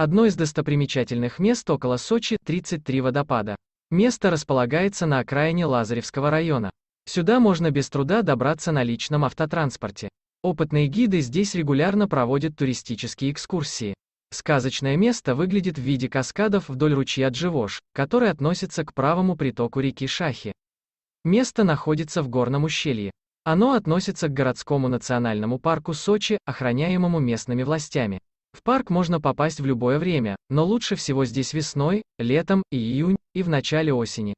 Одно из достопримечательных мест около Сочи – 33 водопада. Место располагается на окраине Лазаревского района. Сюда можно без труда добраться на личном автотранспорте. Опытные гиды здесь регулярно проводят туристические экскурсии. Сказочное место выглядит в виде каскадов вдоль ручья Дживош, который относится к правому притоку реки Шахи. Место находится в горном ущелье. Оно относится к городскому национальному парку Сочи, охраняемому местными властями. В парк можно попасть в любое время, но лучше всего здесь весной, летом, и июнь, и в начале осени.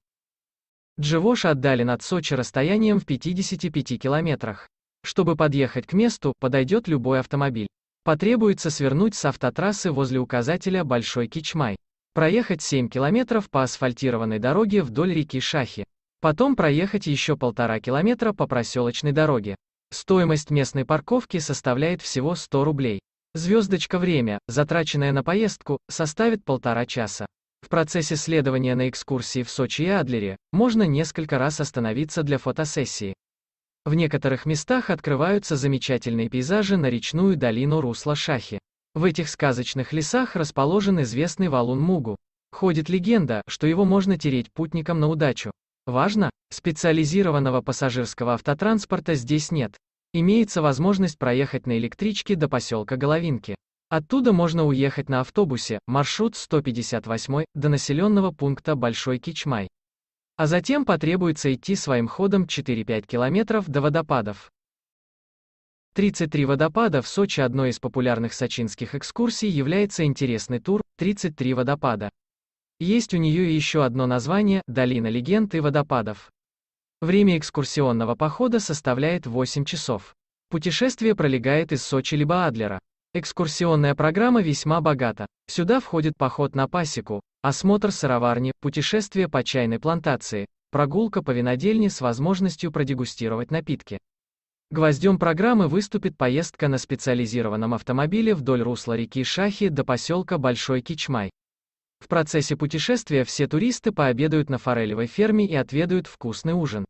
Дживош отдали над Сочи расстоянием в 55 километрах. Чтобы подъехать к месту, подойдет любой автомобиль. Потребуется свернуть с автотрассы возле указателя Большой Кичмай. Проехать 7 километров по асфальтированной дороге вдоль реки Шахи. Потом проехать еще полтора километра по проселочной дороге. Стоимость местной парковки составляет всего 100 рублей. Звездочка время, затраченное на поездку, составит полтора часа. В процессе следования на экскурсии в Сочи и Адлере можно несколько раз остановиться для фотосессии. В некоторых местах открываются замечательные пейзажи на речную долину русла Шахи. В этих сказочных лесах расположен известный валун Мугу. Ходит легенда, что его можно тереть путникам на удачу. Важно, специализированного пассажирского автотранспорта здесь нет. Имеется возможность проехать на электричке до поселка Головинки. Оттуда можно уехать на автобусе, маршрут 158, до населенного пункта Большой Кичмай. А затем потребуется идти своим ходом 4-5 километров до водопадов. 33 водопада в Сочи Одной из популярных сочинских экскурсий является интересный тур «33 водопада». Есть у нее еще одно название «Долина легенд и водопадов». Время экскурсионного похода составляет 8 часов. Путешествие пролегает из Сочи либо Адлера. Экскурсионная программа весьма богата. Сюда входит поход на пасеку, осмотр сыроварни, путешествие по чайной плантации, прогулка по винодельне с возможностью продегустировать напитки. Гвоздем программы выступит поездка на специализированном автомобиле вдоль русла реки Шахи до поселка Большой Кичмай. В процессе путешествия все туристы пообедают на форелевой ферме и отведают вкусный ужин.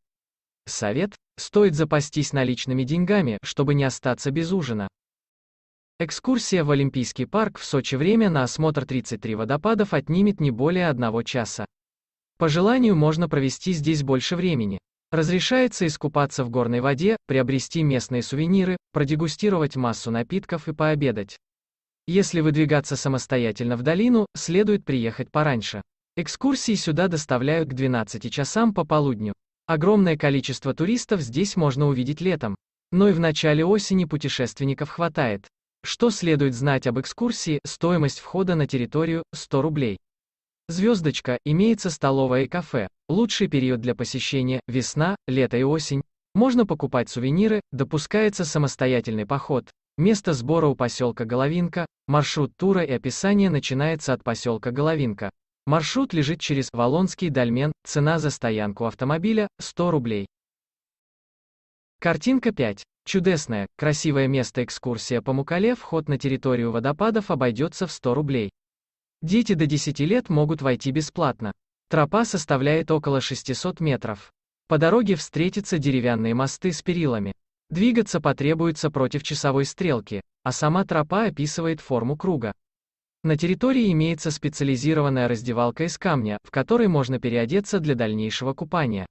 Совет – стоит запастись наличными деньгами, чтобы не остаться без ужина. Экскурсия в Олимпийский парк в Сочи время на осмотр 33 водопадов отнимет не более одного часа. По желанию можно провести здесь больше времени. Разрешается искупаться в горной воде, приобрести местные сувениры, продегустировать массу напитков и пообедать. Если выдвигаться самостоятельно в долину, следует приехать пораньше. Экскурсии сюда доставляют к 12 часам по полудню. Огромное количество туристов здесь можно увидеть летом. Но и в начале осени путешественников хватает. Что следует знать об экскурсии, стоимость входа на территорию – 100 рублей. Звездочка, имеется столовое и кафе. Лучший период для посещения – весна, лето и осень. Можно покупать сувениры, допускается самостоятельный поход, Место сбора у поселка Головинка, маршрут тура и описание начинается от поселка Головинка. Маршрут лежит через Волонский дольмен, цена за стоянку автомобиля – 100 рублей. Картинка 5. Чудесное, красивое место экскурсия по Мукале вход на территорию водопадов обойдется в 100 рублей. Дети до 10 лет могут войти бесплатно. Тропа составляет около 600 метров. По дороге встретятся деревянные мосты с перилами. Двигаться потребуется против часовой стрелки, а сама тропа описывает форму круга. На территории имеется специализированная раздевалка из камня, в которой можно переодеться для дальнейшего купания.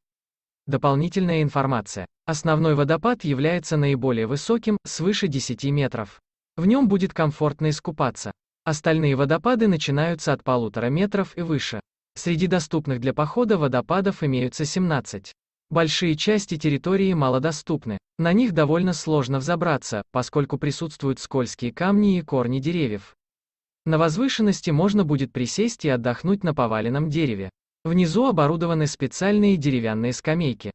Дополнительная информация. Основной водопад является наиболее высоким, свыше 10 метров. В нем будет комфортно искупаться. Остальные водопады начинаются от полутора метров и выше. Среди доступных для похода водопадов имеются 17. Большие части территории малодоступны. На них довольно сложно взобраться, поскольку присутствуют скользкие камни и корни деревьев. На возвышенности можно будет присесть и отдохнуть на поваленном дереве. Внизу оборудованы специальные деревянные скамейки.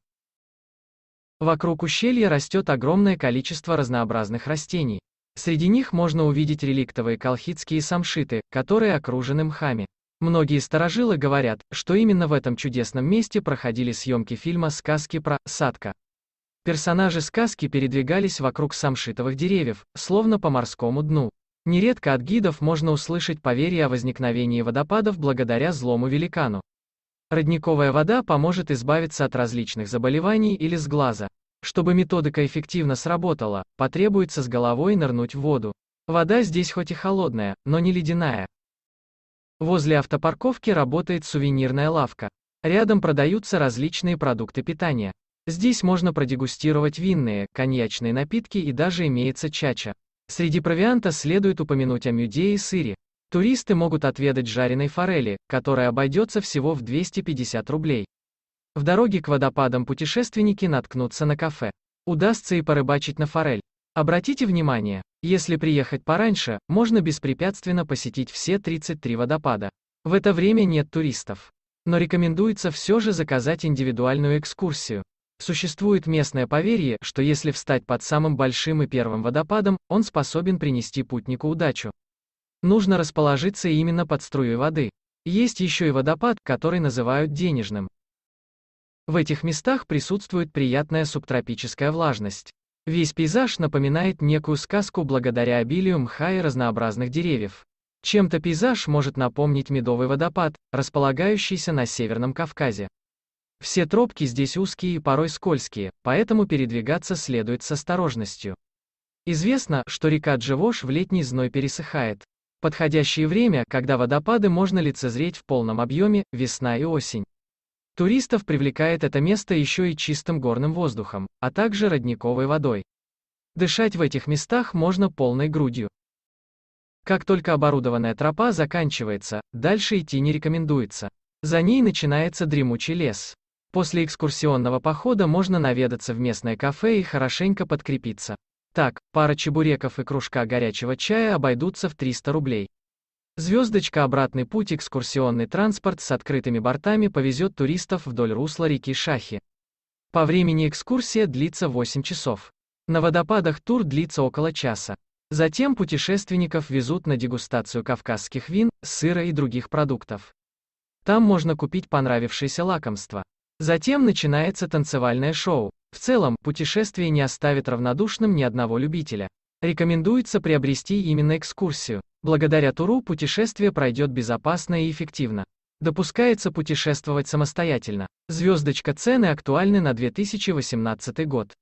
Вокруг ущелья растет огромное количество разнообразных растений. Среди них можно увидеть реликтовые колхидские самшиты, которые окружены мхами. Многие старожилы говорят, что именно в этом чудесном месте проходили съемки фильма «Сказки про Садка». Персонажи сказки передвигались вокруг самшитовых деревьев, словно по морскому дну. Нередко от гидов можно услышать поверье о возникновении водопадов благодаря злому великану. Родниковая вода поможет избавиться от различных заболеваний или сглаза. Чтобы методика эффективно сработала, потребуется с головой нырнуть в воду. Вода здесь хоть и холодная, но не ледяная, Возле автопарковки работает сувенирная лавка. Рядом продаются различные продукты питания. Здесь можно продегустировать винные, коньячные напитки и даже имеется чача. Среди провианта следует упомянуть о мюде и сыре. Туристы могут отведать жареной форели, которая обойдется всего в 250 рублей. В дороге к водопадам путешественники наткнутся на кафе. Удастся и порыбачить на форель. Обратите внимание, если приехать пораньше, можно беспрепятственно посетить все 33 водопада. В это время нет туристов. Но рекомендуется все же заказать индивидуальную экскурсию. Существует местное поверье, что если встать под самым большим и первым водопадом, он способен принести путнику удачу. Нужно расположиться именно под струей воды. Есть еще и водопад, который называют денежным. В этих местах присутствует приятная субтропическая влажность. Весь пейзаж напоминает некую сказку благодаря обилию мха и разнообразных деревьев. Чем-то пейзаж может напомнить медовый водопад, располагающийся на Северном Кавказе. Все тропки здесь узкие и порой скользкие, поэтому передвигаться следует с осторожностью. Известно, что река Дживош в летний зной пересыхает. Подходящее время, когда водопады можно лицезреть в полном объеме, весна и осень. Туристов привлекает это место еще и чистым горным воздухом, а также родниковой водой. Дышать в этих местах можно полной грудью. Как только оборудованная тропа заканчивается, дальше идти не рекомендуется. За ней начинается дремучий лес. После экскурсионного похода можно наведаться в местное кафе и хорошенько подкрепиться. Так, пара чебуреков и кружка горячего чая обойдутся в 300 рублей. Звездочка «Обратный путь» экскурсионный транспорт с открытыми бортами повезет туристов вдоль русла реки Шахи. По времени экскурсия длится 8 часов. На водопадах тур длится около часа. Затем путешественников везут на дегустацию кавказских вин, сыра и других продуктов. Там можно купить понравившееся лакомство. Затем начинается танцевальное шоу. В целом, путешествие не оставит равнодушным ни одного любителя. Рекомендуется приобрести именно экскурсию. Благодаря Туру путешествие пройдет безопасно и эффективно. Допускается путешествовать самостоятельно. Звездочка цены актуальны на 2018 год.